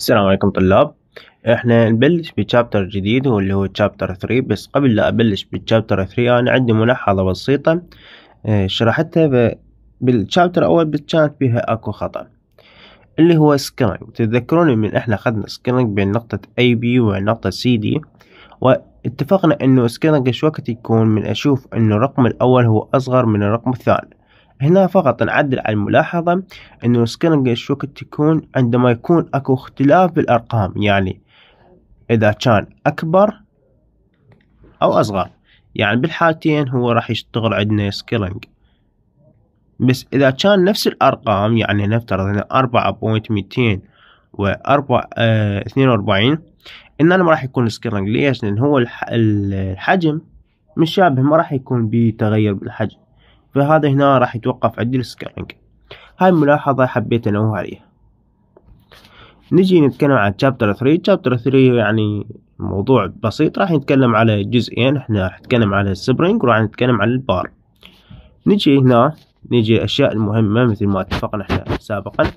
السلام عليكم طلاب احنا نبلش بشابتر جديد واللي هو شابتر 3 بس قبل لا ابلش بالشابتر 3 انا عندي ملاحظة بسيطة آه، شرحتها بالشابتر الاول كانت بها اكو خطأ اللي هو سكينج تتذكرون من احنا اخذنا سكرنج بين نقطة اي بي ونقطة سي دي واتفقنا انه سكينج ايش وقت يكون من اشوف انه الرقم الاول هو اصغر من الرقم الثاني هنا فقط نعدل على الملاحظة انه السكيلنج الشوك تكون عندما يكون اكو اختلاف بالارقام يعني اذا كان اكبر او اصغر يعني بالحالتين هو راح يشتغل عندنا سكيلنج بس إذا كان نفس الأرقام يعني نفترض هنا أربعة بوينت ميتين وأربعة آه، اثنين وأربعين إن أنا ما راح يكون سكيلنج ليش؟ لأن هو الحجم مشابه ما راح يكون بيه تغير بالحجم فهذا هنا راح يتوقف عندي السكالينج هاي ملاحظة حبيت انوه عليها نجي نتكلم عن تشابتر 3 تشابتر 3 يعني موضوع بسيط راح نتكلم على جزئين احنا راح نتكلم على السبرينج وراح نتكلم على البار نجي هنا نجي الاشياء المهمة مثل ما اتفقنا احنا سابقا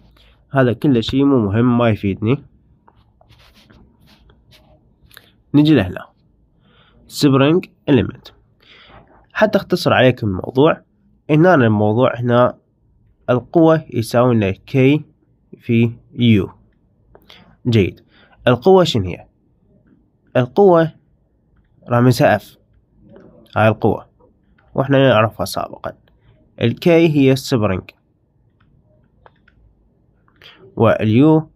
هذا كل شيء مو مهم ما يفيدني نجي لهنا سبرينج اليمنت حتى اختصر عليكم الموضوع هنا الموضوع هنا القوة يساوينا كي في يو جيد القوة شنو هي القوة رمزها اف هاي القوة واحنا نعرفها سابقا الكي هي السبرينج واليو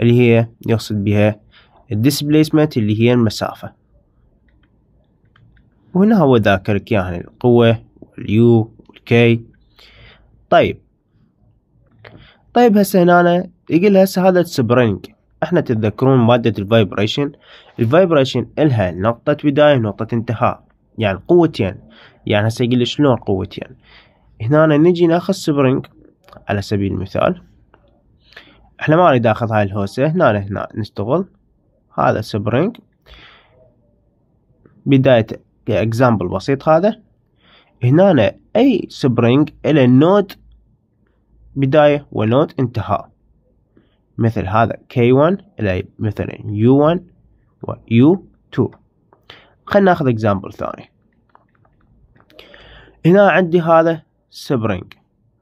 اللي هي يقصد بها الديسبليسمنت اللي هي المسافة وهنا هو ذاكر لك يعني القوة واليو والكي طيب طيب هسه هنا أنا يقول هسه هذا السبرينج احنا تتذكرون مادة الفايبريشن الفايبريشن الها نقطة بداية ونقطة انتهاء يعني قوتين يعني هسه يقول شلون قوتين هنا أنا نجي ناخذ سبرينج على سبيل المثال احنا ما نريد اخذ هاي الهوسة هنا هنا نشتغل هذا سبرينج بداية كاكزامبل بسيط هذا هنا اي سبرينج الى نود بداية ونود انتهاء مثل هذا K1 الى مثلا U1 و U2 خلنا ناخذ اكزامبل ثاني هنا عندي هذا سبرينج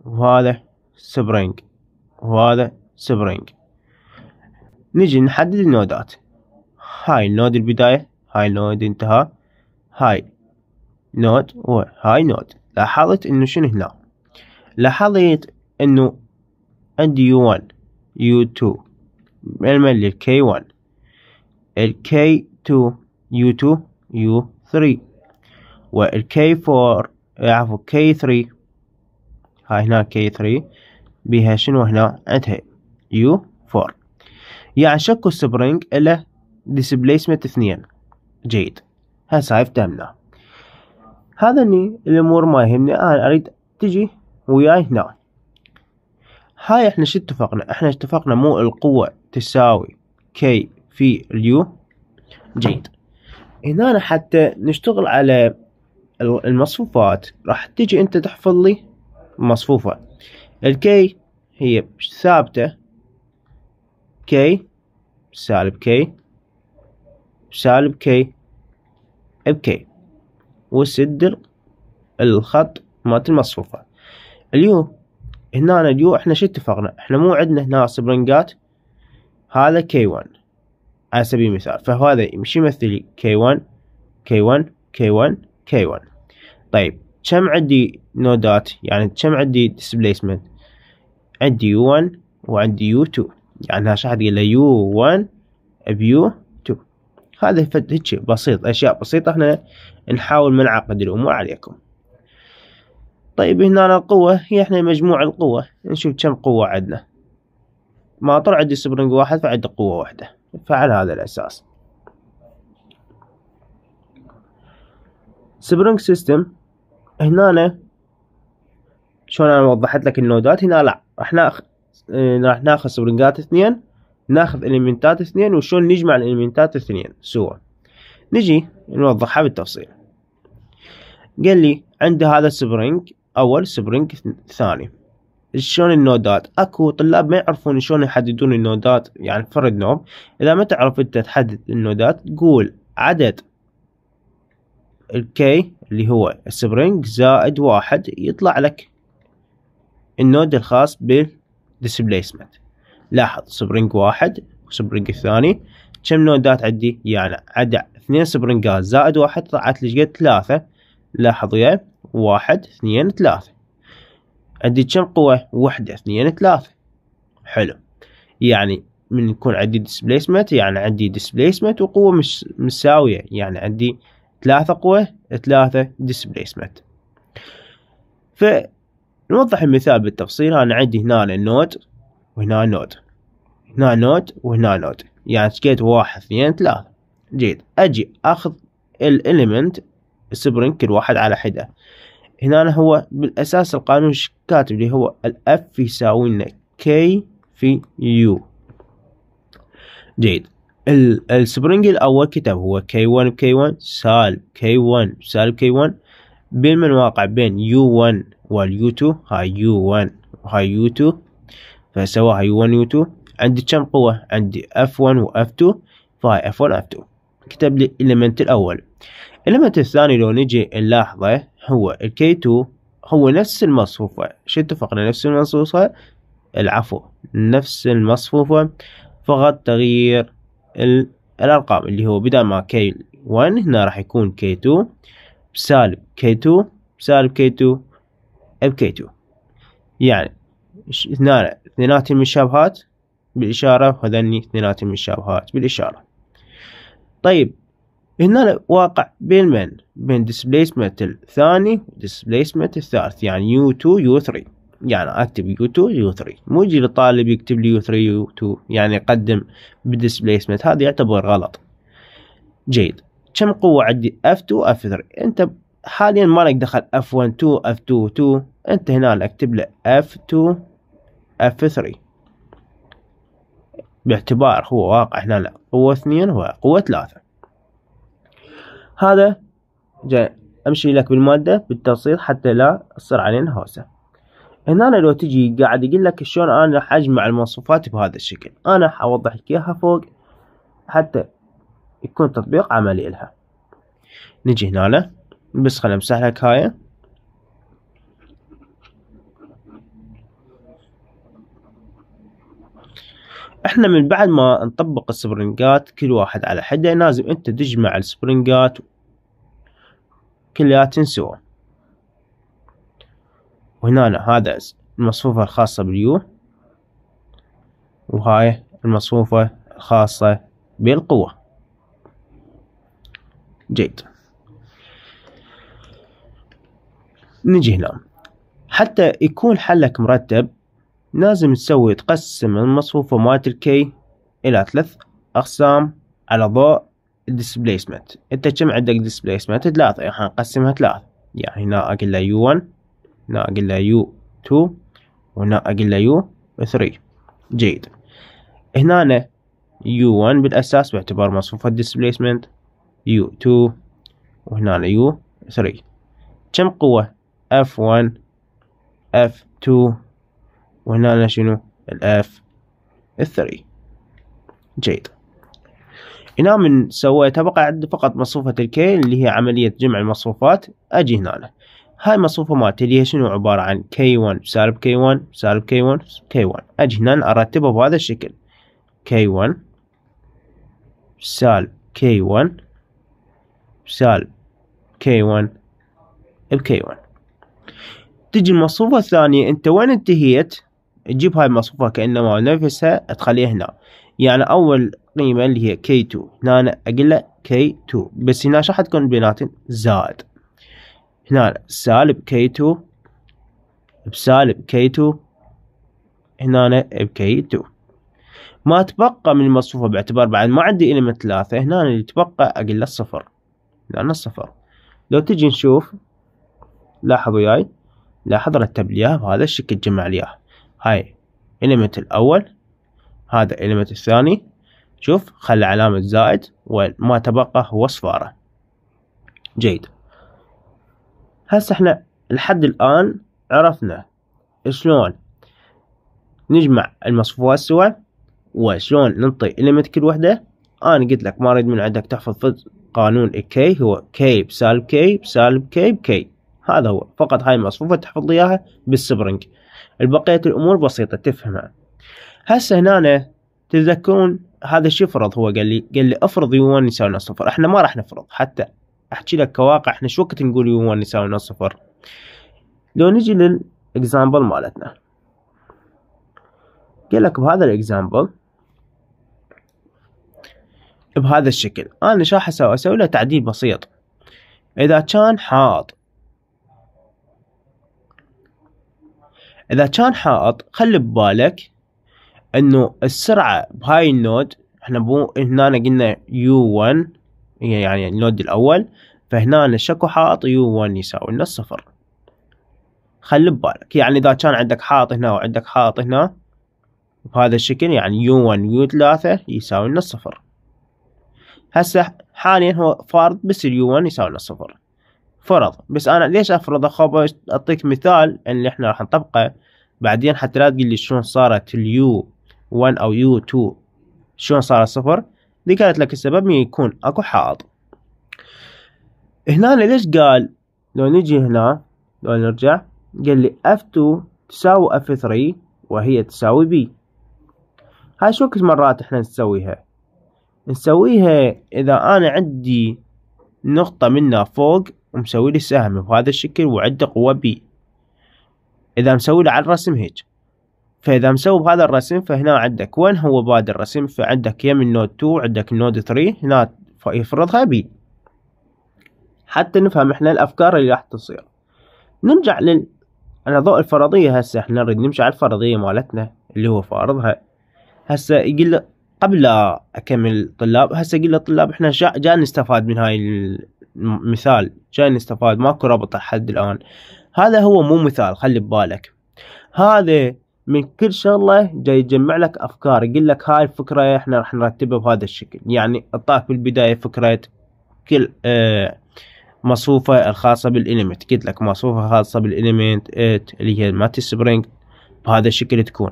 وهذا سبرينج وهذا سبرينج نجي نحدد النودات هاي النود البداية هاي النود انتهاء هاي نوت وهاي نوت لاحظت انه شنو هنا لاحظت انه عندي يو 1 يو 2 علما للكي 1 الكي 2 يو 2 يو 3 والكي 4 عفوا كي 3 هاي هنا كي 3 بها شنو هنا عندها يو 4 يعني شكو السبرينج له ديسبليسمنت اثنين جيد هسه افتهمنا هذا اني الامور ما يهمني انا اريد تجي وياي هنا نعم. هاي احنا شو اتفقنا احنا اتفقنا مو القوة تساوي كي في اليو جيد هنا حتى نشتغل على المصفوفات راح تجي انت تحفظ لي مصفوفة الكي هي ثابتة كي سالب كي سالب كي بكي وسدر الخط مات المصفوفة اليو هنا اليو احنا شو اتفقنا احنا مو عندنا هنا سبرنجات هذا كي 1 على سبيل المثال فهذا مش يمثل كي 1 كي 1 كي 1 كي 1 طيب كم عندي نودات يعني كم عندي displacement عندي u1 وعندي u2 يعني هاش احد قال له u1 بيو هذا هيك بسيط اشياء بسيطه احنا نحاول ما نعقد الامور عليكم طيب هنا القوة هي احنا مجموع القوة نشوف كم قوة عندنا ما طلع عندي سبرنج واحد فعندي قوة واحدة فعلى هذا الأساس سبرنج سيستم هنا شلون انا وضحت لك النودات هنا لا احنا راح ناخذ سبرنجات اثنين ناخذ اليمنتات اثنين وشلون نجمع الاليمنتات اثنين سوا نجي نوضحها بالتفصيل قال لي عند هذا سبرينج اول سبرينج ثاني شلون النودات اكو طلاب ما يعرفون شلون يحددون النودات يعني فرد نوب اذا ما تعرف انت تحدد النودات قول عدد الكي اللي هو السبرينج زائد واحد يطلع لك النود الخاص بالديسبليسمنت لاحظ سبرينج واحد وسبرينج الثاني كم نودات عندي يعني عدا اثنين سبرينجات زائد واحد طلعت لي ثلاثة لاحظ وياي واحد اثنين ثلاثة عندي كم قوة وحدة اثنين ثلاثة حلو يعني من يكون عندي ديسبليسمنت يعني عندي ديسبليسمنت وقوة مش مساوية يعني عندي ثلاثة قوة ثلاثة ديسبليسمنت فنوضح المثال بالتفصيل أنا عندي هنا النود وهنا نود هنا نود وهنا نود يعني سكيت واحد اثنين ثلاثة جيد أجي أخذ الإليمنت سبرينج كل واحد على حدة هنا هو بالأساس القانون كاتب اللي هو الأف يساوي لنا كي في يو جيد السبرينج الأول كتب هو كي 1 كي 1 سالب كي 1 سالب كي 1 من واقع بين يو 1 واليو 2 هاي يو 1 وهاي يو 2 فسواها يو 1 يو 2 عندي كم قوة عندي اف 1 و F2 فهاي اف 1 اف 2 كتب لي الاليمنت الأول الاليمنت الثاني لو نجي نلاحظه هو الكي 2 هو نفس المصفوفة شو اتفقنا نفس المصفوفة العفو نفس المصفوفة فقط تغيير ال الأرقام اللي هو بدل ما كي 1 هنا راح يكون كي 2 سالب كي 2 سالب كي 2 بK2 يعني اثنان من الشبهات بالإشارة وهذني من الشبهات بالإشارة طيب هنا واقع بين من؟ بين displacement الثاني displacement الثالث يعني U2 U3 يعني اكتب U2 U3 مو يجي الطالب يكتب لي U3 U2 يعني يقدم بالdisplacement هذا يعتبر غلط جيد كم قوة عندي F2 F3 انت حاليا ما لك دخل F1 2 F2 2 انت هنا اكتب له F2 F3 باعتبار هو واقع هنا لا قوة اثنين هو قوة ثلاثة هذا جاي امشي لك بالمادة بالتفصيل حتى لا تصير علينا هوسة هنا لو تجي قاعد يقول لك شلون انا حجمع المواصفات بهذا الشكل انا حوضح لك اياها فوق حتى يكون تطبيق عملي لها نجي هنا بس خلينا امسح لك هاي احنا من بعد ما نطبق السبرنجات كل واحد على حده لازم انت تجمع السبرنجات كلها تنسوا وهنا هذا المصفوفة الخاصة باليو وهاي المصفوفة الخاصة بالقوة جيد نجي هنا حتى يكون حلك مرتب لازم تسوي تقسم المصفوفة مالت الكي إلى ثلاث أقسام على ضوء الديسبليسمنت أنت كم عندك ديسبليسمنت ثلاثة يعني حنقسمها ثلاث يعني هنا أقول له يو 1 هنا أقول له يو 2 وهنا أقول له يو 3 جيد هنا يو 1 بالأساس باعتبار مصفوفة الديسبليسمنت يو 2 وهنا يو 3 كم قوة F1 F2 وهنا لنا شنو الاف الثري جيد هنا من سويتها بقى عندي فقط مصفوفة الكي اللي هي عملية جمع المصفوفات أجي هنا هاي مصفوفة مالتي اللي هي شنو عبارة عن كي 1 سالب كي 1 سالب كي 1 كي 1 أجي هنا أرتبها بهذا الشكل كي 1 سالب كي 1 سالب كي 1 بكي 1 تجي المصفوفة الثانية أنت وين انتهيت تجيب هاي المصفوفة كأنما نفسها تخليها هنا يعني أول قيمة اللي هي كي تو هنا أنا أقله كي تو بس هنا شو حتكون بيناتن زائد هنا سالب كي تو بسالب كي تو هنا بكي تو ما تبقى من المصفوفة باعتبار بعد ما عندي إلمنت ثلاثة هنا اللي تبقى أقله صفر صفر أنا صفر لو تجي نشوف لاحظ وياي لاحظ رتب لي بهذا الشكل جمع لي هاي اليمنت الاول هذا اليمنت الثاني شوف خلى علامة زائد وما تبقى هو صفارة جيد هسه احنا لحد الآن عرفنا شلون نجمع المصفوفات سوا وشلون ننطي إليمنت كل وحدة انا قلت لك ما اريد من عندك تحفظ قانون كي هو كي بسالب كي بسالب كي بكي هذا هو فقط هاي المصفوفة تحفظ اياها بالسبرنج البقية الأمور بسيطة تفهمها هسه هنا تتذكرون هذا الشيء فرض هو قال لي قال لي افرض يو 1 يساوي نص صفر احنا ما راح نفرض حتى احكي لك كواقع احنا شو وقت نقول يو 1 يساوي نص صفر لو نجي للاكزامبل مالتنا قال لك بهذا الاكزامبل بهذا الشكل انا شو راح اسوي اسوي له تعديل بسيط اذا كان حاط اذا كان حائط خلي ببالك انه السرعه بهاي النود احنا بو هنا قلنا يو 1 يعني النود الاول فهنا شكو حائط يو 1 يساوي لنا الصفر خلي ببالك يعني اذا كان عندك حائط هنا وعندك حائط هنا بهذا الشكل يعني يو 1 يو 3 يساوي لنا الصفر هسه حاليا هو فارض بس اليو 1 يساوي لنا الصفر فرض بس انا ليش افرض اخاف اعطيك مثال اللي احنا راح نطبقه بعدين حتى لا تقول لي شلون صارت اليو 1 او يو 2 شلون صارت صفر ذكرت لك السبب مين يكون اكو حائط هنا ليش قال لو نجي هنا لو نرجع قال لي F2 تساوي F3 وهي تساوي B هاي شو كل مرات احنا نسويها نسويها اذا انا عندي نقطة منها فوق ومسوي لي السهم بهذا الشكل وعنده قوة بي إذا مسوي له على الرسم هيك فإذا مسوي بهذا الرسم فهنا عندك وين هو بادي الرسم فعندك يم النود 2 عندك النود 3 هنا يفرضها بي حتى نفهم احنا الأفكار اللي راح تصير نرجع لل على ضوء الفرضية هسه احنا نريد نمشي على الفرضية مالتنا اللي هو فارضها هسه يقول قبل لا أكمل طلاب هسه يقول للطلاب احنا جا, نستفاد من هاي ال... مثال جاي نستفاد ماكو رابط لحد الآن هذا هو مو مثال خلي ببالك هذا من كل شغلة جاي يجمع لك أفكار يقول لك هاي الفكرة احنا راح نرتبها بهذا الشكل يعني اعطاك بالبداية فكرة كل آه، مصفوفة الخاصة بالإليمنت قلت لك مصفوفة خاصة بالإليمنت اللي هي مات سبرينج بهذا الشكل تكون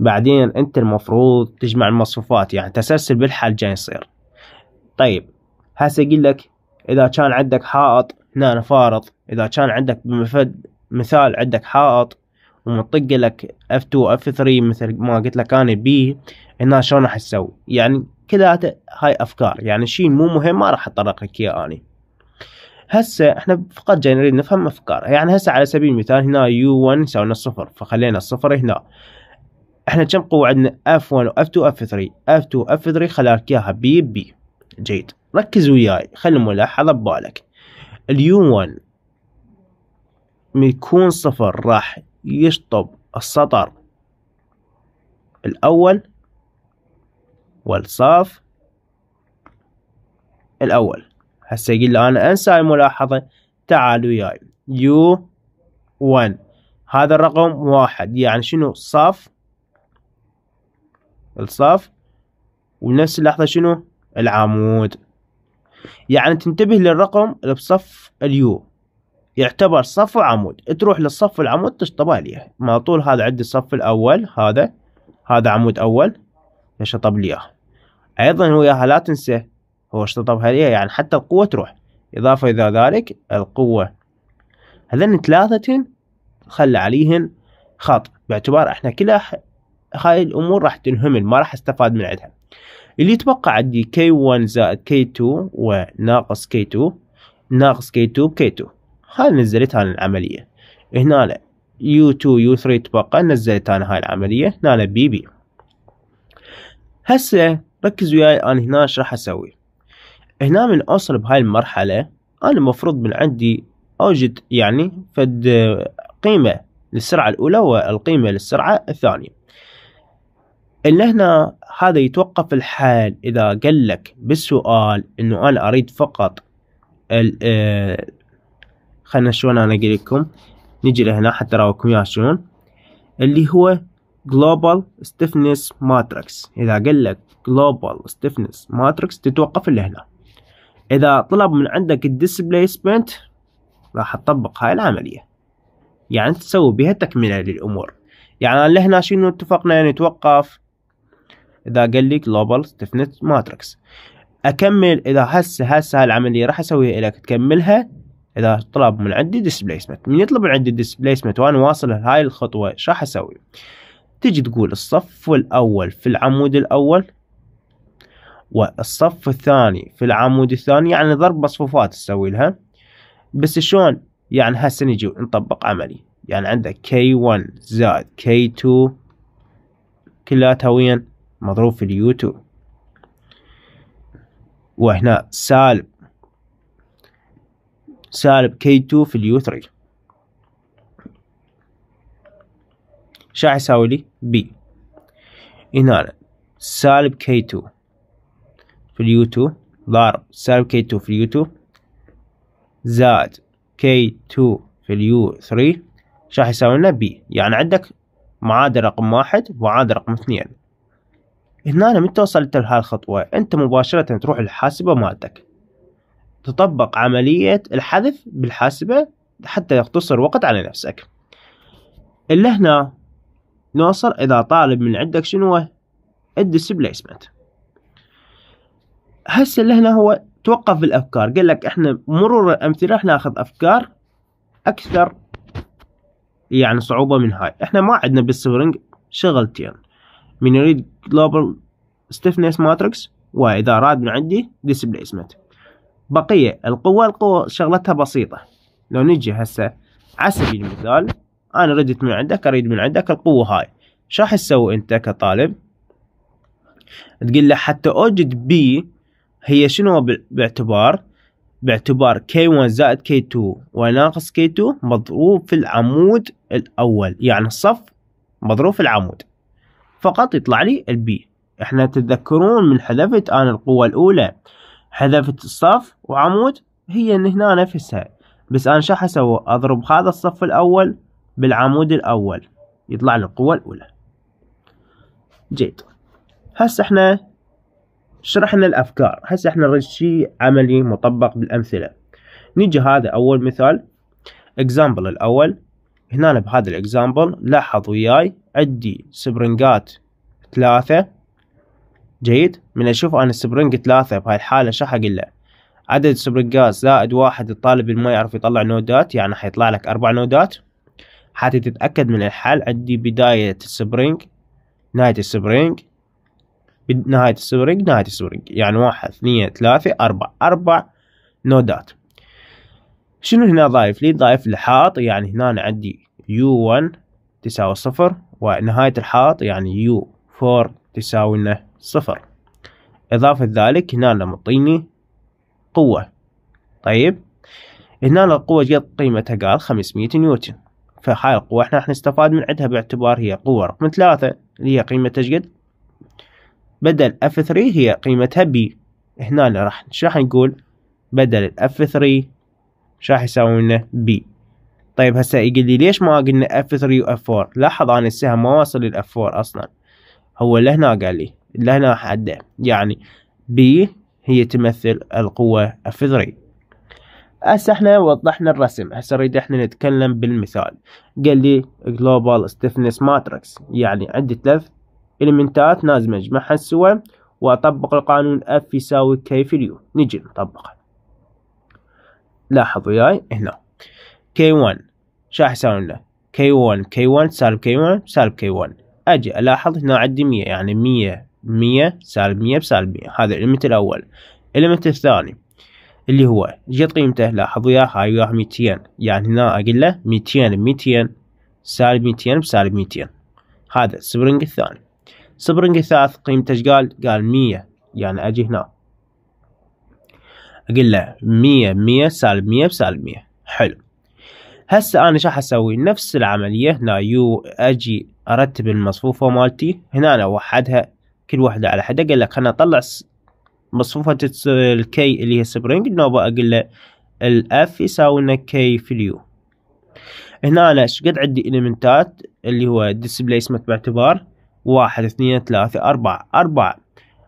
بعدين انت المفروض تجمع المصفوفات يعني تسلسل بالحال جاي يصير طيب هسه اقول لك إذا كان عندك حائط هنا نفارض إذا كان عندك بمفد مثال عندك حائط ومطق لك F2 F3 مثل ما قلت لك أنا بي هنا شلون راح تسوي يعني كذا هاي أفكار يعني شيء مو مهم ما راح أطرق لك إياه أني هسه احنا فقط جاي نريد نفهم افكار يعني هسه على سبيل المثال هنا يو 1 يساوينا صفر فخلينا الصفر هنا احنا كم قوة عندنا اف 1 واف 2 اف 3 اف 2 اف 3 خلاك اياها بي بي جيد ركز وياي خلي الملاحظة ببالك اليو 1 يكون صفر راح يشطب السطر الأول والصف الأول هسه يقول أنا أنسى الملاحظة تعال وياي يو 1 هذا الرقم واحد يعني شنو صف الصف ونفس اللحظة شنو العمود يعني تنتبه للرقم اللي بصف اليو يعتبر صف وعمود تروح للصف العمود تشطب عليه ما طول هذا عندي الصف الاول هذا هذا عمود اول يشطب لي اياه ايضا وياها لا تنسى هو اشطبها ليه يعني حتى القوه تروح اضافه الى ذلك القوه هذن ثلاثه خلى عليهن خط باعتبار احنا كلا هاي الامور راح تنهمل ما راح استفاد من عندها اللي يتوقع عندي K1 زائد K2 وناقص K2 ناقص K2 بK2 هاي نزلت هاي العملية هنا لا U2 U3 تبقى نزلت أنا هاي العملية هنا لا بي بي هسه ركزوا وياي أنا هنا ايش راح أسوي هنا من أوصل بهاي المرحلة أنا المفروض من عندي أوجد يعني فد قيمة للسرعة الأولى والقيمة للسرعة الثانية ان هنا هذا يتوقف الحال اذا قال لك بالسؤال انه انا اريد فقط ال آه، خلنا شلون انا اقول لكم نجي لهنا حتى اراوكم يا شلون اللي هو global stiffness matrix اذا قال لك global stiffness matrix تتوقف اللي هنا اذا طلب من عندك Displacement راح تطبق هاي العمليه يعني تسوي بها تكمله للامور يعني لهنا شنو اتفقنا نتوقف يعني اذا قال لي جلوبال ستيفنس ماتريكس اكمل اذا هسه هسه العمليه راح اسويها لك تكملها اذا طلب من عندي ديسبيسمنت من يطلب من عندي ديسبيسمنت وانا واصل هاي الخطوه ايش راح اسوي تجي تقول الصف الاول في العمود الاول والصف الثاني في العمود الثاني يعني ضرب مصفوفات تسوي لها بس شلون يعني هسه نجي نطبق عملي يعني عندك K1 زائد K2 كلها وين مضروب في اليوتو وهنا سالب سالب كي تو في اليوتري شا يساوي لي بي هنا سالب كي تو في اليو تو ضرب سالب كي تو في اليو تو زاد كي تو في اليو ثري شا يساوي لنا بي يعني عندك معادل رقم واحد ومعادل رقم اثنين هنا أنا متى وصلت لها الخطوة أنت مباشرة تروح الحاسبة مالتك تطبق عملية الحذف بالحاسبة حتى يقتصر وقت على نفسك اللي هنا نوصل إذا طالب من عندك شنو الديسبليسمنت هسه اللي هنا هو توقف الأفكار قال لك إحنا مرور الأمثلة احنا ناخذ أفكار أكثر يعني صعوبة من هاي إحنا ما عندنا بالسبرينج شغلتين يعني. من يريد global stiffness matrix وإذا أراد من عندي displacement بقية القوة القوة شغلتها بسيطة لو نجي هسه على سبيل المثال أنا ردت من عندك أريد من عندك القوة هاي شو راح تسوي أنت كطالب تقول له حتى أوجد بي هي شنو باعتبار باعتبار K1 زائد K2 وناقص K2 مضروب في العمود الأول يعني الصف مضروب في العمود فقط يطلع لي البي احنا تتذكرون من حذفت انا القوة الاولى حذفت الصف وعمود هي ان هنا نفسها بس انا شو حسوي اضرب هذا الصف الاول بالعمود الاول يطلع لي القوة الاولى جيد هسه احنا شرحنا الافكار هسه احنا نريد شيء عملي مطبق بالامثله نيجي هذا اول مثال اكزامبل الاول هنا بهذا الاكزامبل لاحظ وياي عندي سبرنجات ثلاثة جيد من اشوف انا السبرنج ثلاثة بهاي الحالة شو حقول له عدد سبرنجات زائد واحد الطالب ما يعرف يطلع نودات يعني حيطلع لك اربع نودات حتى تتأكد من الحل عندي بداية السبرنج نهاية السبرنج نهاية السبرنج نهاية السبرنج يعني واحد اثنين ثلاثة اربع أربع نودات شنو هنا ضايف لي ضايف لحاط حاط يعني هنا عندي يو 1 تساوي صفر ونهاية الحائط يعني يو 4 تساوي لنا صفر إضافة ذلك هنا أنا مطيني قوة طيب هنا القوة جت قيمتها قال خمسمية نيوتن فهاي القوة احنا راح نستفاد من عندها باعتبار هي قوة رقم ثلاثة اللي هي قيمتها جد بدل F3 هي قيمتها B هنا راح راح نقول بدل F3 راح يساوي لنا بي طيب هسه يقول لي ليش ما قلنا F3 و F4 لاحظ أنا السهم ما وصل لل F4 أصلا هو لهنا قال لي لهنا حده يعني B هي تمثل القوة F3 هسه احنا وضحنا الرسم هسه نريد احنا نتكلم بالمثال قال لي جلوبال ستيفنس ماتريكس يعني عندي ثلاث المنتات لازم اجمعها سوا واطبق القانون اف يساوي كي في اليو نجي نطبقه لاحظ وياي هنا كي 1 شو يساوي له كي 1 كي 1 سالب كي 1 سالب كي 1 اجي الاحظ هنا عندي 100 يعني 100 100 سالب 100 بسالب 100 هذا الالمنت الاول الالمنت الثاني اللي هو جت قيمته لاحظ وياه هاي وياه 200 يعني هنا اقول له 200 200 سالب 200 بسالب 200 هذا السبرنج الثاني السبرنج الثالث قيمته ايش قال؟ قال 100 يعني اجي هنا اقول له 100 100 سالب 100 بسالب 100 حلو هسه انا شو حسوي نفس العملية هنا يو اجي ارتب المصفوفة مالتي هنا أنا اوحدها كل واحدة على حدة قال لك انا اطلع مصفوفة الكي اللي هي سبرينج نوبا اقول له الاف يساوي لنا كي في اليو هنا أنا شقد عندي إليمنتات اللي هو ديسبليسمنت باعتبار واحد اثنين ثلاثة أربعة أربعة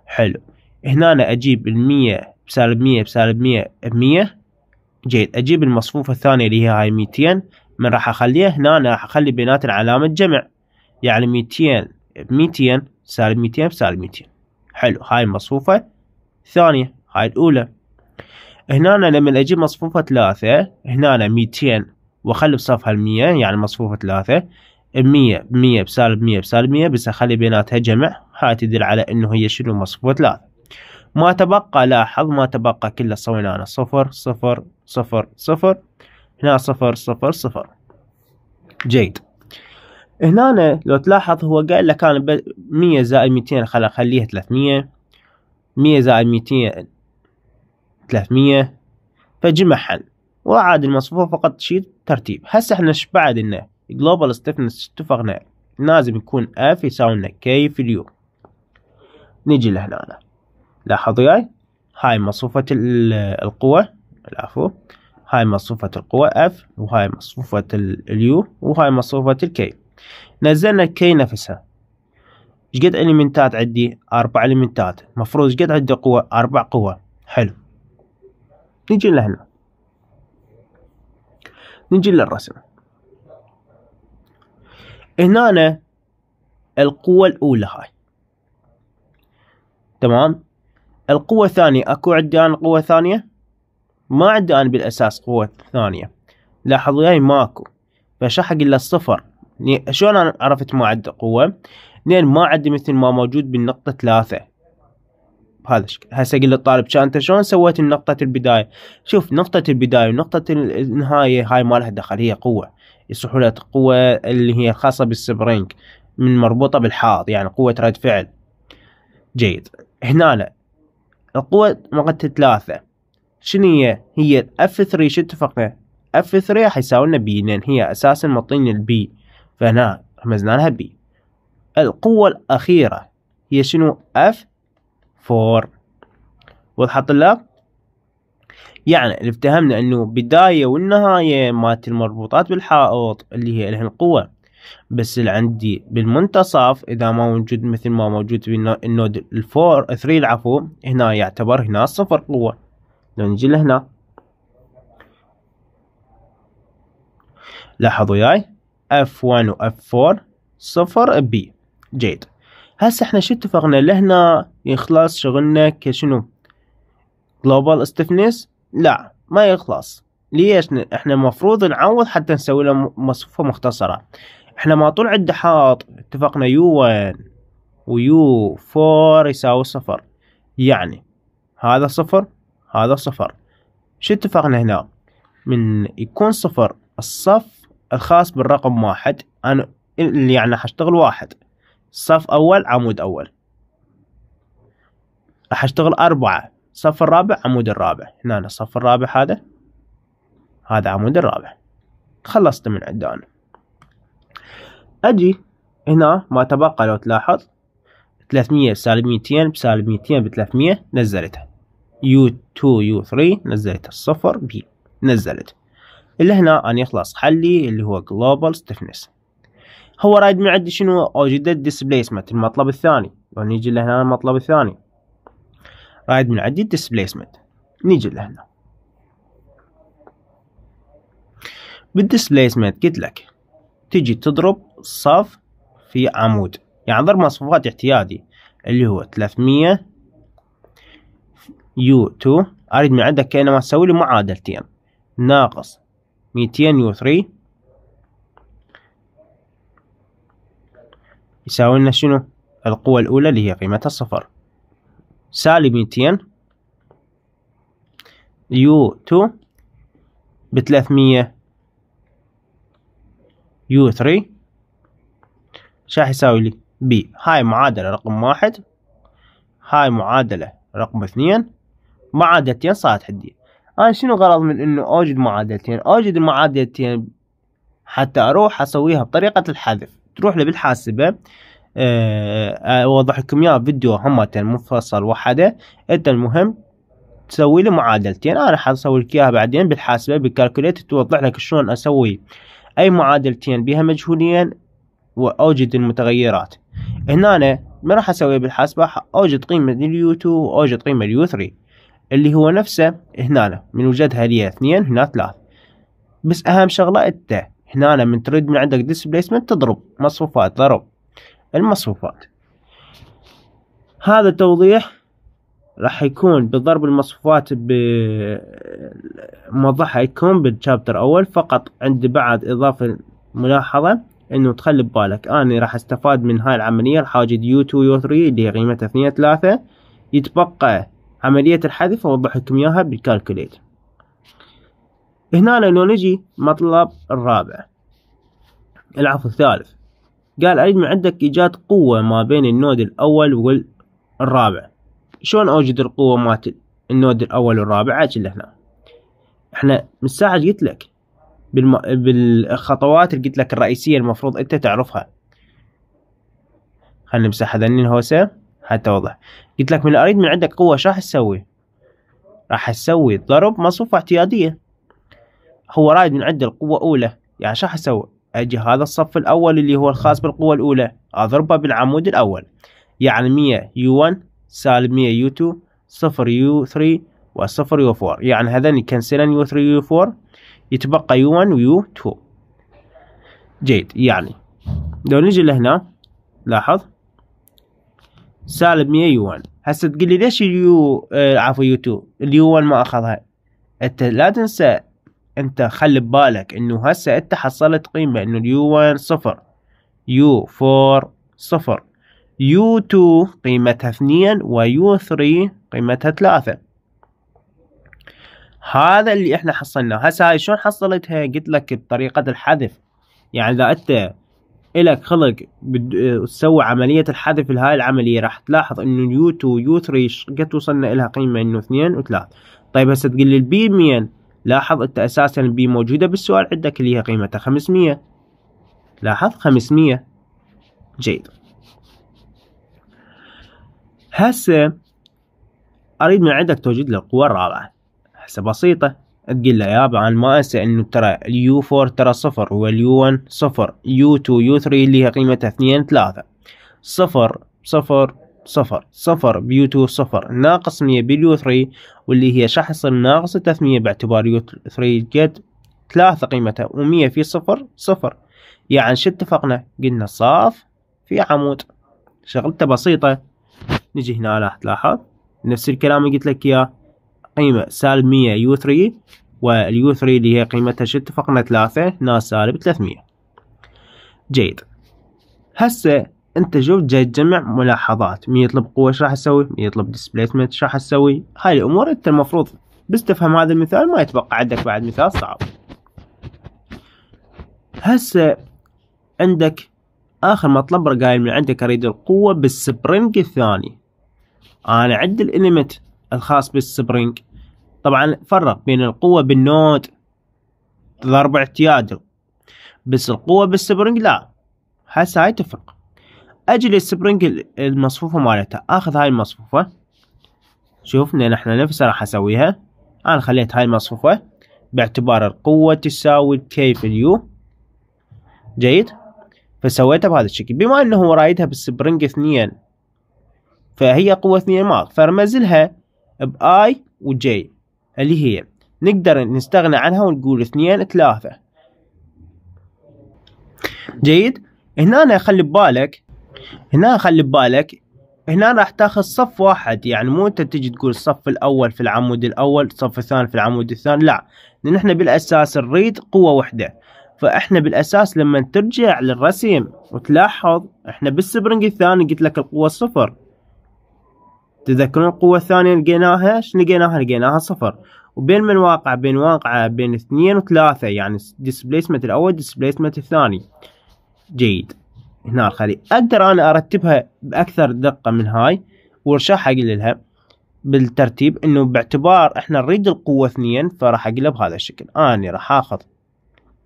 حلو هنا أنا أجيب المية بسالب مية بسالب مية بمية جيد اجيب المصفوفة الثانية اللي هي هاي ميتين من راح اخليها هنا أنا راح اخلي بينات علامة جمع يعني ميتين ميتين سالب ميتين بسالب ميتين حلو هاي المصفوفة الثانية هاي الاولى هنا أنا لما اجيب مصفوفة ثلاثة هنا أنا ميتين واخلي بصفها المية يعني مصفوفة ثلاثة مية بمية بسالب مية بسالب مية بس اخلي بيناتها جمع هاي تدل على انه هي شنو مصفوفة ثلاثة ما تبقى لاحظ ما تبقى كله سوينا أنا صفر صفر صفر صفر هنا صفر صفر صفر جيد هنا لو تلاحظ هو قال لك أنا مية زائد ميتين خل أخليها ثلاثمية مية زائد ميتين ثلاثمية حل وعاد المصفوفة فقط شيء ترتيب هسه احنا ايش بعد انه جلوبال ستيفنس اتفقنا لازم يكون اف يساوي لنا كي في اليو نجي لهنا لاحظوا ياي هاي مصفوفة القوة العفو هاي مصفوفة القوة F وهاي مصفوفة اليو وهاي مصفوفة الكي نزلنا الكي نفسها شقد اليمنتات عندي أربع اليمنتات مفروض شقد عندي قوة أربع قوة حلو نجي لهنا نجي للرسم هنا القوة الأولى هاي تمام القوة الثانية اكو عندي انا قوة ثانية؟ ما عندي انا بالاساس قوة ثانية لاحظ وياي ماكو راح اقول له الصفر شلون انا عرفت ما عندي قوة؟ لان ما عندي مثل ما موجود بالنقطة ثلاثة بهذا الشكل هسه اقول للطالب شان انت شلون سويت نقطة البداية شوف نقطة البداية ونقطة النهاية هاي ما لها دخل هي قوة لها قوة اللي هي خاصة بالسبرينج من مربوطة بالحائط يعني قوة رد فعل جيد هنا القوة مقت ثلاثة شنية هي f 3 شو اتفقنا f 3 حيساوي لنا B لان هي اساسا معطينا B فهنا رمزنا لها B القوة الأخيرة هي شنو f 4 واضحة طلاب يعني اللي افتهمنا انه بداية والنهاية مالت المربوطات بالحائط اللي هي لهن القوة بس اللي عندي بالمنتصف اذا ما موجود مثل ما موجود بالنود الفور 3 العفو هنا يعتبر هنا صفر قوة لو نجي لهنا لاحظوا وياي اف 1 اف 4 صفر بي جيد هسه احنا شو اتفقنا لهنا يخلص شغلنا كشنو جلوبال استفنس لا ما يخلص ليش احنا المفروض نعوض حتى نسوي له مصفوفة مختصرة احنا ما طلع الدحاط اتفقنا يو وين ويو فور يساوي صفر يعني هذا صفر هذا صفر شو اتفقنا هنا من يكون صفر الصف الخاص بالرقم واحد انا اللي يعني حشتغل واحد صف اول عمود اول راح اشتغل اربعة صف الرابع عمود الرابع هنا الصف الرابع هذا هذا عمود الرابع خلصت من عندنا اجي هنا ما تبقى لو تلاحظ 300 سالب 200 بسالب 200 ب 300 نزلتها U2 U3 نزلت الصفر B نزلت اللي هنا أن يخلص حلي اللي هو global stiffness هو رايد من عندي شنو أوجد displacement المطلب الثاني ونيجي لهنا المطلب الثاني رايد من عندي displacement نيجي لهنا بالديسبليسمنت قلت لك تجي تضرب صف في عمود يعني ضرب مصفوفات اعتيادي اللي هو 300 يو 2 اريد من عندك كأنما تسوي لي معادلتين ناقص 200 يو 3 يساوي لنا شنو القوة الأولى اللي هي قيمتها صفر سالب 200 يو 2 ب 300 يو 3 ايش يساوي لي بي هاي معادلة رقم واحد هاي معادلة رقم اثنين معادلتين صارت عندي انا شنو غرض من انه اوجد معادلتين اوجد المعادلتين حتى اروح اسويها بطريقة الحذف تروح لي بالحاسبة آه، آه، اوضح لكم اياها فيديو هم مفصل وحده انت المهم تسوي لي معادلتين انا حاسوي لك اياها بعدين بالحاسبه بالكالكوليت توضح لك شلون اسوي أي معادلتين بها مجهولين وأوجد المتغيرات هنا أنا ما راح أسوي بالحاسبة أوجد قيمة اليو 2 وأوجد قيمة اليو 3 اللي هو نفسه هنا من وجدها لي اثنين هنا ثلاث بس أهم شغلة أنت هنا من تريد من عندك ديسبليسمنت تضرب مصفوفات ضرب المصفوفات هذا توضيح راح يكون بضرب المصفوفات بموضحها يكون بالشابتر اول فقط عندي بعد اضافة ملاحظة انه تخلي ببالك انا راح استفاد من هاي العملية راح اجد يو 2 يو 3 اللي هي قيمتها 2 3 يتبقى عملية الحذف اوضح لكم اياها بالكالكوليت هنا لو نجي مطلب الرابع العفو الثالث قال اريد من عندك ايجاد قوة ما بين النود الاول والرابع شلون اوجد القوة مات النود الاول والرابع عاجل هنا احنا من الساعة قلت لك بالم... بالخطوات اللي قلت لك الرئيسية المفروض انت تعرفها خلينا نمسح هذني الهوسة حتى اوضح قلت لك من اريد من عندك قوة شو راح تسوي؟ راح تسوي ضرب مصفوفة اعتيادية هو رايد من عند القوة أولى يعني شو راح أسوي؟ أجي هذا الصف الأول اللي هو الخاص بالقوة الأولى أضربه بالعمود الأول يعني مية يو 1 سالب 100 يو 2 صفر يو 3 وصفر يو 4 يعني هذان يكنسلان يو 3 ويو 4 يتبقى يو 1 ويو 2 جيد يعني لو نجي لهنا لاحظ سالب 100 يو 1 هسه تقول لي ليش اليو آه عفوا يو 2 اليو 1 ما اخذها انت لا تنسى انت خلي ببالك انه هسه انت حصلت قيمه انه اليو 1 صفر يو 4 صفر يو 2 قيمتها اثنين ويو 3 قيمتها ثلاثة هذا اللي احنا حصلناه هسا هاي شلون حصلتها قلت لك بطريقة الحذف يعني اذا انت الك خلق تسوي عملية الحذف لهاي العملية راح تلاحظ انه يو 2 يو 3 قد وصلنا لها قيمة انه اثنين وثلاث طيب هسه تقول لي البي مين لاحظ انت اساسا البي موجودة بالسؤال عندك اللي هي قيمتها 500 لاحظ 500 جيد هسه اريد من عندك توجد له القوة الرابعة هسه بسيطة تقول له يابا انا ما انسى انه ترى اليو 4 ترى صفر واليو 1 صفر يو 2 يو 3 اللي هي قيمتها اثنين ثلاثة صفر صفر صفر صفر بيو 2 صفر ناقص 100 باليو 3 واللي هي حصل ناقص التثمية باعتبار يو 3 قد ثلاثة قيمتها ومية في صفر صفر يعني شو اتفقنا قلنا صاف في عمود شغلته بسيطة نجي هنا راح تلاحظ نفس الكلام اللي قلت لك اياه قيمة سالب 100 يو 3 واليو 3 اللي هي قيمتها شو اتفقنا 3 هنا سالب 300 جيد هسه انت شوف جاي تجمع ملاحظات مين يطلب قوة ايش راح اسوي مين يطلب ديسبليسمنت ايش راح اسوي هاي الامور انت المفروض بس تفهم هذا المثال ما يتبقى عندك بعد مثال صعب هسه عندك اخر مطلب قايل من عندك اريد القوة بالسبرينج الثاني انا عد الاليمنت الخاص بالسبرينج طبعا فرق بين القوه بالنوت ضرب اعتياد بس القوه بالسبرينج لا هسه هاي تفرق اجي السبرينج المصفوفه مالتها اخذ هاي المصفوفه شوف لان احنا نفس راح اسويها انا خليت هاي المصفوفه باعتبار القوه تساوي كي في اليو جيد فسويتها بهذا الشكل بما انه رايدها بالسبرينج اثنين فهي قوة نيمار فنمزلها بآي وجي اللي هي نقدر نستغنى عنها ونقول اثنين ثلاثة جيد هنا أنا خلي ببالك هنا خلي ببالك هنا راح تاخذ صف واحد يعني مو انت تجي تقول الصف الاول في العمود الاول الصف الثاني في العمود الثاني لا لان احنا بالاساس نريد قوة واحدة فاحنا بالاساس لما ترجع للرسم وتلاحظ احنا بالسبرنج الثاني قلت لك القوة صفر تذكرون القوة الثانية لقيناها ايش لقيناها لقيناها صفر وبين من واقع بين واقعة بين اثنين وثلاثة يعني displacement الأول displacement الثاني جيد هنا الخلي أقدر أنا أرتبها بأكثر دقة من هاي وارشح أقللها بالترتيب إنه باعتبار إحنا نريد القوة اثنين فراح أقلها بهذا الشكل اني راح آخذ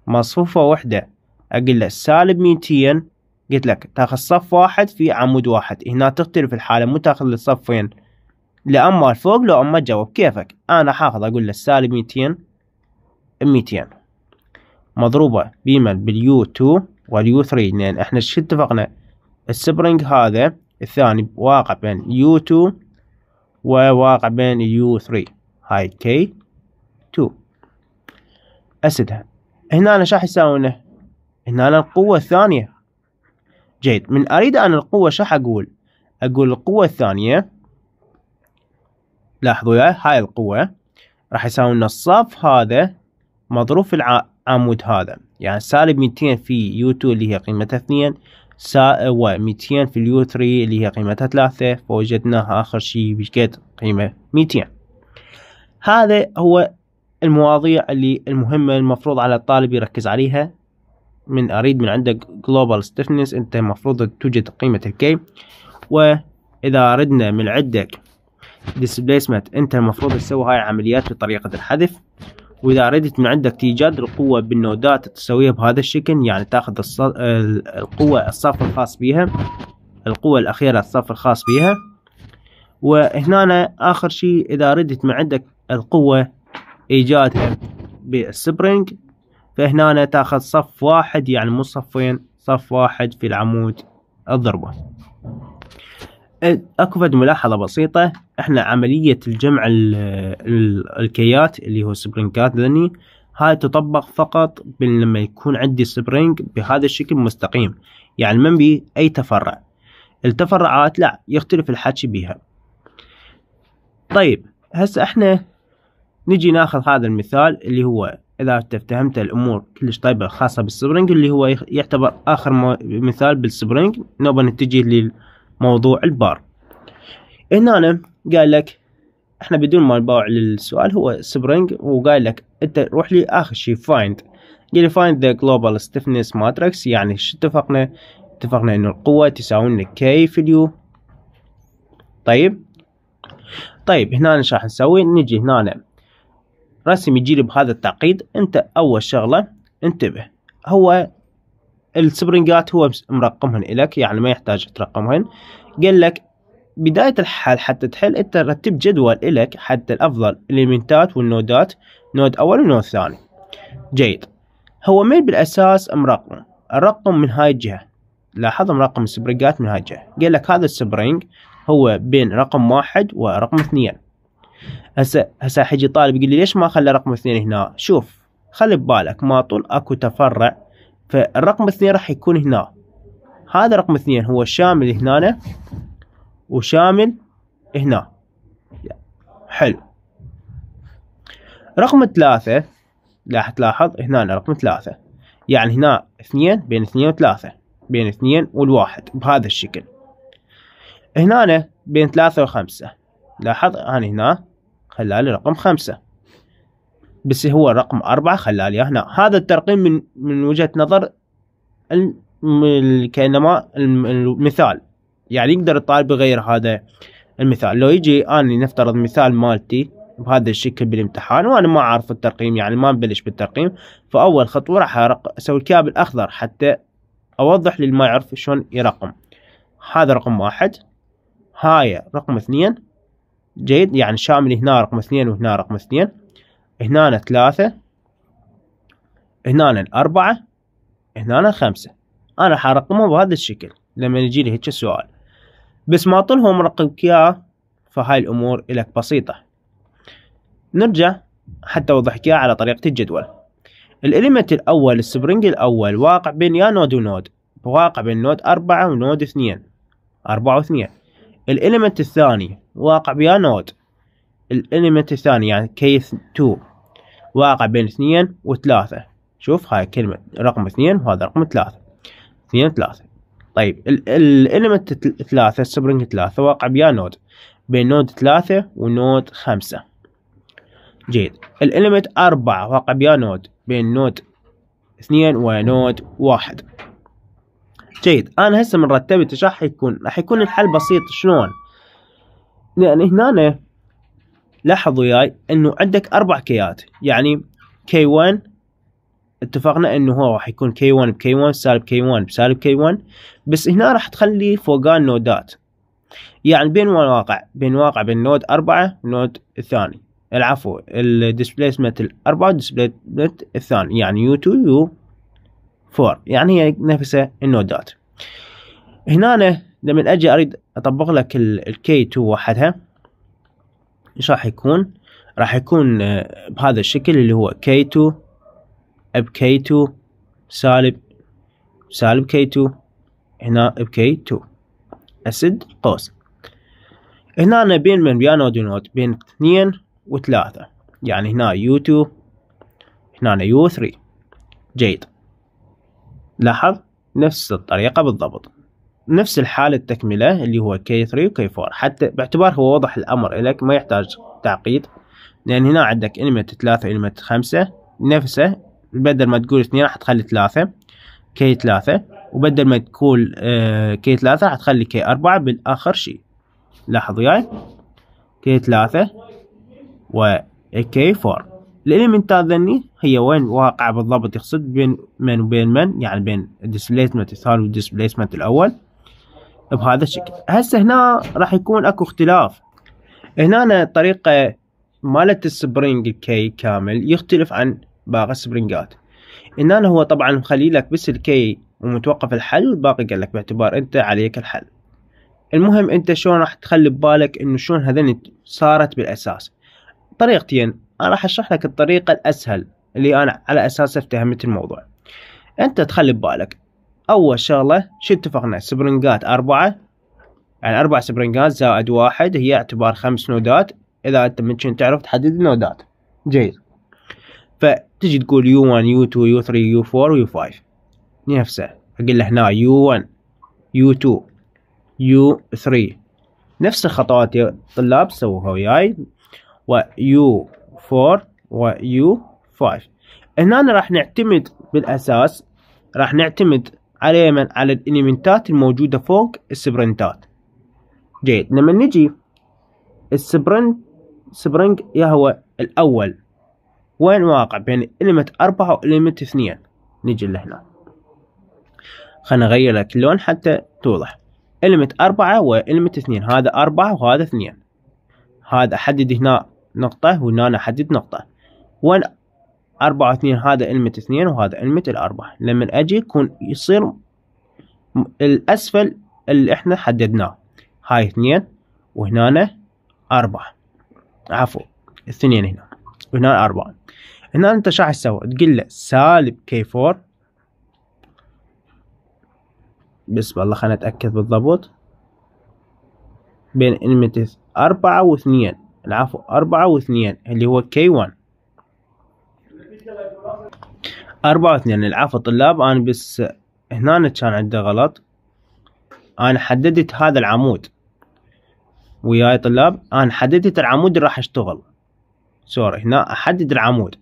مصفوفة واحدة اقلها سالب ميتين قلت لك تاخذ صف واحد في عمود واحد هنا تختلف الحالة مو تاخذ الصفين لا اما الفوق لو اما جواب كيفك انا حاخذ اقول للسالب ميتين ميتين مضروبة بيمن باليو تو واليو ثري لان احنا شو اتفقنا السبرينج هذا الثاني واقع بين يو تو وواقع بين يو ثري هاي كي تو اسدها هنا أنا شو راح يساوي هنا القوة الثانية جيد من أريد أن القوة شح أقول أقول القوة الثانية لاحظوا يا هاي القوة راح يساوي لنا الصف هذا مضروب في العمود هذا يعني سالب 200 في يو 2 اللي هي قيمتها 2 و 200 في اليو 3 اللي هي قيمتها 3 فوجدناها آخر شيء بقد قيمة 200 هذا هو المواضيع اللي المهمة المفروض على الطالب يركز عليها من اريد من عندك جلوبال ستيفنس انت المفروض توجد قيمة الكي واذا اردنا من عندك displacement انت المفروض تسوي هاي العمليات بطريقة الحذف واذا اردت من عندك ايجاد القوة بالنودات تسويها بهذا الشكل يعني تاخذ القوة الصف الخاص بها القوة الاخيرة الصف الخاص بها وهنا اخر شيء اذا اردت من عندك القوة ايجادها بالسبرينج فهنا تاخذ صف واحد يعني مو صفين صف واحد في العمود الضربة إيه، اكو فد ملاحظة بسيطة احنا عملية الجمع الكيات اللي هو سبرينكات ذني هاي تطبق فقط لما يكون عندي سبرينج بهذا الشكل مستقيم يعني من بي اي تفرع التفرعات لا يختلف الحكي بها طيب هسه احنا نجي ناخذ هذا المثال اللي هو إذا تفتهمت الأمور كلش طيبة خاصة بالسبرينج اللي هو يعتبر آخر مثال بالسبرينج نوبا نتجه لموضوع البار هنا أنا قال لك احنا بدون ما نباوع للسؤال هو سبرينج وقال لك انت روح لي اخر شيء فايند قال لي فايند ذا جلوبال ستيفنس ماتريكس يعني شو اتفقنا اتفقنا انه القوة تساوي لنا كي في اليو طيب طيب هنا ايش راح نسوي نجي هنا رسم يجيلي بهذا التعقيد انت اول شغلة انتبه هو السبرنجات هو مرقمهن إلك يعني ما يحتاج ترقمهن قال لك بداية الحل حتى تحل انت رتب جدول إلك حتى الأفضل الإليمنتات والنودات نود أول ونود ثاني جيد هو ميل بالأساس مرقم الرقم من هاي الجهة لاحظ مرقم السبرنجات من هاي الجهة قال لك هذا السبرنج هو بين رقم واحد ورقم اثنين هسه هسه حيجي طالب يقول لي ليش ما خلى رقم اثنين هنا شوف خلي ببالك ما طول اكو تفرع فالرقم اثنين راح يكون هنا هذا رقم اثنين هو شامل هنا وشامل هنا حلو رقم ثلاثة راح تلاحظ هنا رقم ثلاثة يعني هنا اثنين بين اثنين وثلاثة بين اثنين والواحد بهذا الشكل هنا بين ثلاثة وخمسة لاحظ أنا آه، هنا خلى لي رقم خمسة بس هو رقم أربعة خلى لي هنا هذا الترقيم من من وجهة نظر كأنما المثال يعني يقدر الطالب يغير هذا المثال لو يجي أنا نفترض مثال مالتي بهذا الشكل بالامتحان وانا ما اعرف الترقيم يعني ما نبلش بالترقيم فاول خطوه راح اسوي الكابل الاخضر حتى اوضح للي ما يعرف شلون يرقم هذا رقم واحد هاي رقم اثنين جيد يعني شامل هنا رقم اثنين وهنا رقم اثنين هنا ثلاثة هنا الأربعة هنا خمسة أنا حرقمهم بهذا الشكل لما يجي لي هيك السؤال بس ما طلهم رقمك إياه فهاي الأمور إلك بسيطة نرجع حتى أوضحك إياها على طريقة الجدول الإليمنت الأول السبرينج الأول واقع بين يا نود ونود واقع بين نود أربعة ونود اثنين أربعة واثنين الإليمنت الثاني واقع بيا نود الانيمنت الثاني يعني كيس تو واقع بين اثنين وثلاثة شوف هاي كلمة رقم اثنين وهذا رقم ثلاثة اثنين ثلاثة طيب ال الانيمنت ثلاثة السبرينج ثلاثة واقع بيا نود بين نود ثلاثة ونود خمسة جيد الانيمنت أربعة واقع بيا نود بين نود اثنين ونود واحد جيد انا هسه من رتبت راح يكون راح يكون الحل بسيط شلون لان هنا لاحظوا ياي انه عندك اربع كيات يعني كي 1 اتفقنا انه هو راح يكون كي 1 بكي 1 سالب كي 1 بسالب كي 1 بس هنا راح تخلي فوقها نودات يعني بين واقع بين واقع بين نود أربعة ونود الثاني العفو الديسبليسمنت الأربعة والديسبليسمنت الثاني يعني يو 2 يو 4 يعني هي نفسها النودات هنا لما اجي اريد اطبق لك الكي 2 وحدها ايش راح يكون راح يكون آه، بهذا الشكل اللي هو كي 2 اب كي 2 سالب سالب كي 2 هنا اب كي 2 اسد قوس هنا بين من بيانود ونود بين اثنين وثلاثة يعني هنا يو 2 هنا يو 3 جيد لاحظ نفس الطريقة بالضبط نفس الحالة التكملة اللي هو كي ثري وكي فور حتى باعتبار هو وضح الأمر إلك ما يحتاج تعقيد لأن هنا عندك element ثلاثة element خمسة نفسه بدل ما تقول اثنين راح تخلي ثلاثة كي ثلاثة وبدل ما تقول اه كي ثلاثة راح تخلي كي أربعة بالآخر شيء لاحظ ياي كي ثلاثة وكي فور 4 الإليمنت ذني هي وين واقعة بالضبط يقصد بين من وبين من يعني بين الديسبليسمنت الثاني والديسبليسمنت الأول بهذا الشكل هسه هنا راح يكون اكو اختلاف هنا الطريقه مالت السبرينج الكي كامل يختلف عن باقي السبرينجات هنا هو طبعا مخلي لك بس الكي ومتوقف الحل والباقي قال لك باعتبار انت عليك الحل المهم انت شلون راح تخلي ببالك انه شلون هذين صارت بالاساس طريقتين انا راح اشرح لك الطريقه الاسهل اللي انا على اساسها افتهمت الموضوع انت تخلي ببالك أول شغلة شو اتفقنا سبرنجات أربعة يعني أربع سبرنجات زائد واحد هي اعتبار خمس نودات إذا أنت ممكن تعرف تحدد النودات جيد فتجي تقول يو 1 يو 2 يو 3 يو 4 يو 5 نفسه أقول له هنا يو 1 يو 2 يو 3 نفس الخطوات يا طلاب سووها وياي ويو 4 ويو 5 هنا راح نعتمد بالأساس راح نعتمد على من على الإليمنتات الموجودة فوق السبرنتات جيد لما نجي السبرنت سبرنج يا هو الأول وين واقع بين إليمنت أربعة وإليمنت اثنين نجي لهنا خلنا نغير لك اللون حتى توضح إليمنت أربعة وإليمنت اثنين هذا أربعة وهذا اثنين هذا أحدد هنا نقطة وهنا أحدد نقطة وين أربعة واثنين هذا علمة اثنين وهذا علمة الأربعة لما أجي يكون يصير الأسفل اللي إحنا حددناه هاي اثنين وهنا أربعة عفوا اثنين هنا وهنا أربعة هنا أنت شو تسوي تقول له سالب كي فور بسم الله خلنا أتأكد بالضبط بين علمة أربعة واثنين العفو أربعة واثنين اللي هو كي ون أربعة واثنين يعني العفو طلاب أنا بس هنا كان عندي غلط أنا حددت هذا العمود وياي طلاب أنا حددت العمود اللي راح أشتغل سوري هنا أحدد العمود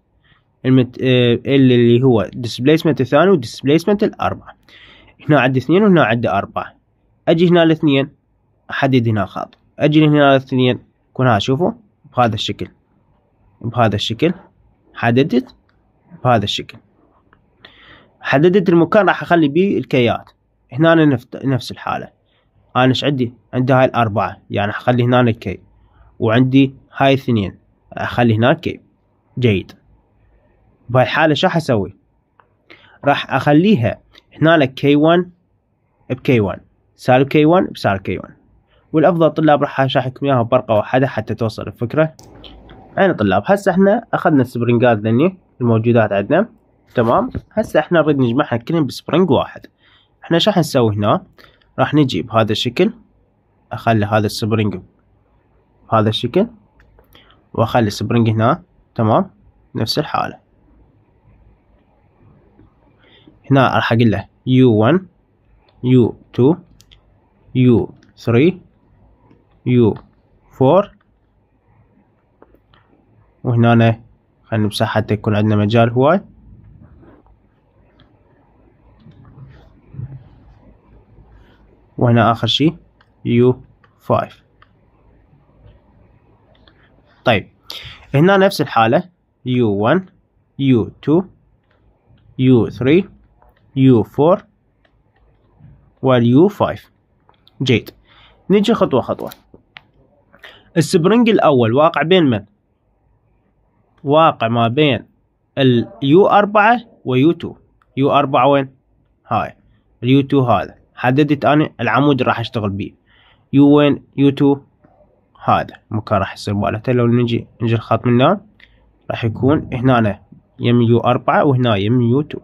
المت... آه، اللي هو displacement الثاني و displacement الأربعة هنا عندي اثنين وهنا عندي أربعة أجي هنا الاثنين أحدد هنا خط أجي هنا الاثنين كونها شوفوا بهذا الشكل بهذا الشكل حددت بهذا الشكل حددت المكان راح اخلي بيه الكيات هنا نفس الحالة انا ايش عندي عندي هاي الاربعة يعني اخلي هنا الكي وعندي هاي الثنين اخلي هنا كي جيد بهاي الحالة شو راح اسوي راح اخليها هنا كي 1 بكي 1 سالب كي 1 بسالب كي 1 والافضل طلاب راح اشرح لكم اياها بورقة واحدة حتى توصل الفكرة عين طلاب هسه احنا اخذنا السبرنجات ذني الموجودات عندنا تمام هسه احنا نريد نجمعها كلهم بسبرينج واحد احنا شو راح نسوي هنا راح نجي بهذا الشكل اخلي هذا السبرينج بهذا الشكل واخلي السبرينج هنا تمام نفس الحالة هنا راح اقول له U1 U2 U3 U4 وهنا خلينا نمسح حتى يكون عندنا مجال هواي وهنا آخر شيء يو 5 طيب هنا نفس الحالة يو 1 يو 2 يو 3 يو 4 واليو 5 جيد نجي خطوة خطوة السبرنج الأول واقع بين من؟ واقع ما بين اليو 4 ويو 2 يو 4 وين؟ هاي اليو 2 هذا حددت انا العمود اللي راح اشتغل بيه يو وين يو تو هذا المكان راح يصير مالته لو نجي نجي الخط من هنا راح يكون هنا يم يو اربعة وهنا يم يو تو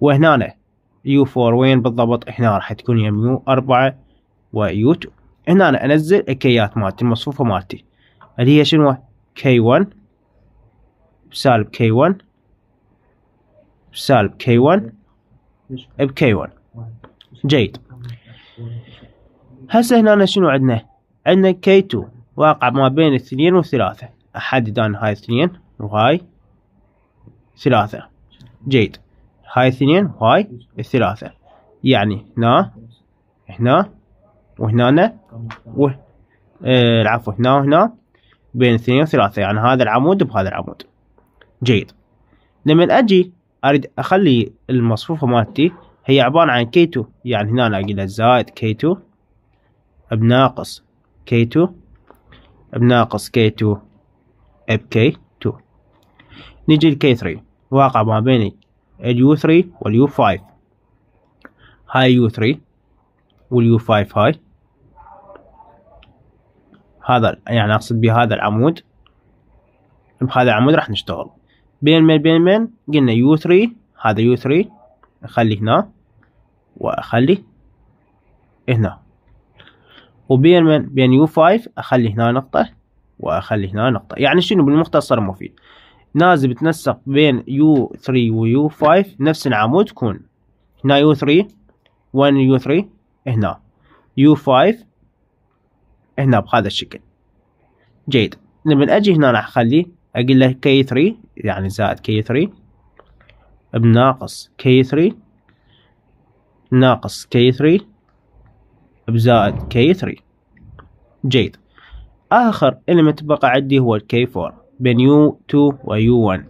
وهنا يو فور وين بالضبط هنا راح تكون يم يو اربعة ويو تو هنا انزل الكيات مالتي المصفوفة مالتي اللي هي شنو كي ون سالب كي ون سالب كي ون بكي ون جيد هسه هنا شنو عندنا عندنا كي 2 واقع ما بين الاثنين والثلاثة احدد انا هاي اثنين وهاي ثلاثة جيد هاي اثنين وهاي الثلاثة يعني هنا هنا وهنا و... آه العفو هنا وهنا بين اثنين وثلاثة يعني هذا العمود بهذا العمود جيد لما اجي اريد اخلي المصفوفة مالتي هي عبارة عن كي تو يعني هنا أقلها زائد كي تو بناقص كي تو بناقص كي تو اب كي تو نجي لكي ثري واقع ما بين اليو ثري واليو فايف هاي يو ثري واليو فايف هاي هذا يعني اقصد بهذا العمود بهذا العمود راح نشتغل بين من بين من قلنا يو ثري هذا يو ثري اخلي هنا واخلي هنا وبين من بين يو 5 اخلي هنا نقطة واخلي هنا نقطة يعني شنو بالمختصر مفيد نازل بتنسق بين يو 3 ويو 5 نفس العمود تكون هنا يو 3 وين يو 3 هنا يو 5 هنا بهذا الشكل جيد لما اجي هنا راح اخلي اقول له كي 3 يعني زائد كي 3 بناقص K3 ناقص K3 بزائد K3 جيد آخر element بقى عندي هو K4 بين U2 و U1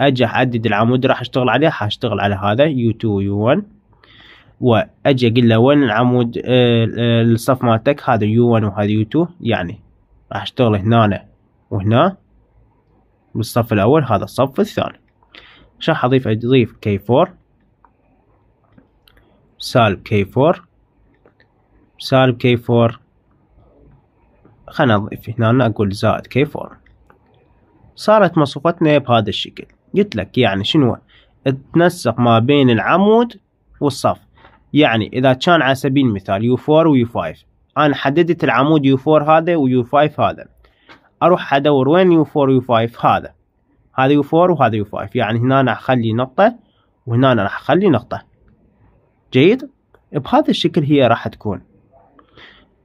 أجي أحدد العمود راح أشتغل عليه حاشتغل على هذا U2 و U1 واجي اقول له وين العمود آه، آه، الصف مالتك هذا U1 وهذا U2 يعني راح اشتغل هنا وهنا بالصف الاول هذا الصف الثاني عشان حضيف اضيف كي 4 سالب كي 4 سالب كي 4 خلنا نضيف هنا اقول زائد كي K4 صارت مصفتنا بهذا الشكل قلت لك يعني شنو تنسق ما بين العمود والصف يعني اذا كان على سبيل المثال يو 4 ويو 5 انا حددت العمود يو 4 هذا ويو 5 هذا اروح ادور وين يو 4 ويو 5 هذا هذا يو فور وهذا يو فايف يعني هنا أنا أخلي نقطة وهنا أنا راح أخلي نقطة جيد بهذا الشكل هي راح تكون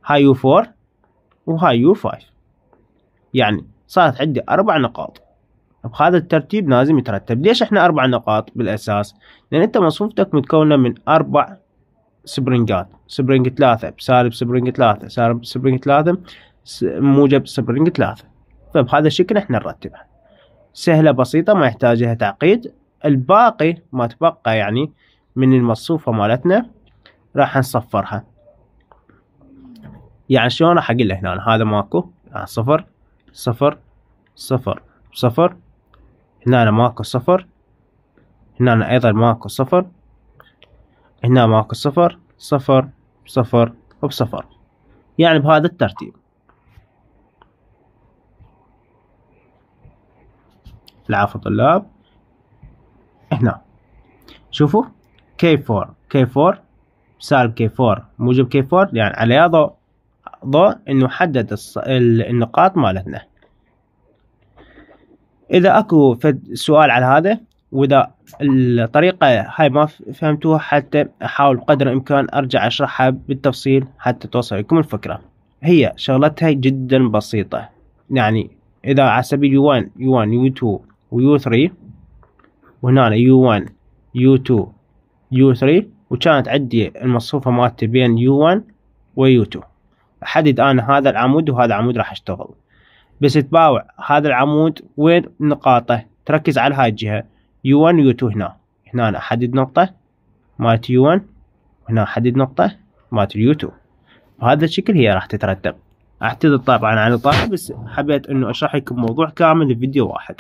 هاي يو فور وهاي يو فايف يعني صارت عندي أربع نقاط بهذا الترتيب لازم يترتب ليش احنا أربع نقاط بالأساس لأن أنت مصفوفتك متكونة من أربع سبرنجات سبرنج ثلاثة بسالب سبرنج ثلاثة سالب سبرنج ثلاثة موجب سبرنج ثلاثة فبهذا الشكل احنا نرتبها سهلة بسيطة ما يحتاجها تعقيد الباقي ما تبقى يعني من المصفوفة مالتنا راح نصفرها يعني شلون راح اقول هنا هذا ماكو يعني صفر صفر صفر صفر هنا ماكو صفر هنا ايضا ماكو صفر هنا ماكو صفر صفر صفر وبصفر يعني بهذا الترتيب العفو طلاب هنا شوفوا كي 4 كي 4 سالب كي 4 موجب كي 4 يعني عليها ضوء ضوء انه حدد النقاط مالتنا اذا اكو فد سؤال على هذا واذا الطريقة هاي ما فهمتوها حتى احاول بقدر الامكان ارجع اشرحها بالتفصيل حتى توصل لكم الفكرة هي شغلتها جدا بسيطة يعني اذا على سبيل يوان 1 يو 1 يو 2 ويو 3 وهنا يو 1 يو 2 يو 3 وكانت عندي المصفوفة مالتي بين يو 1 ويو 2 أحدد أنا هذا العمود وهذا العمود راح أشتغل بس تباوع هذا العمود وين نقاطه تركز على هاي الجهة يو 1 ويو 2 هنا هنا أنا أحدد نقطة مالت يو 1 وهنا أحدد نقطة مالت يو 2 بهذا الشكل هي راح تترتب أعتذر طبعا عن الطرح بس حبيت إنه أشرح لكم موضوع كامل في فيديو واحد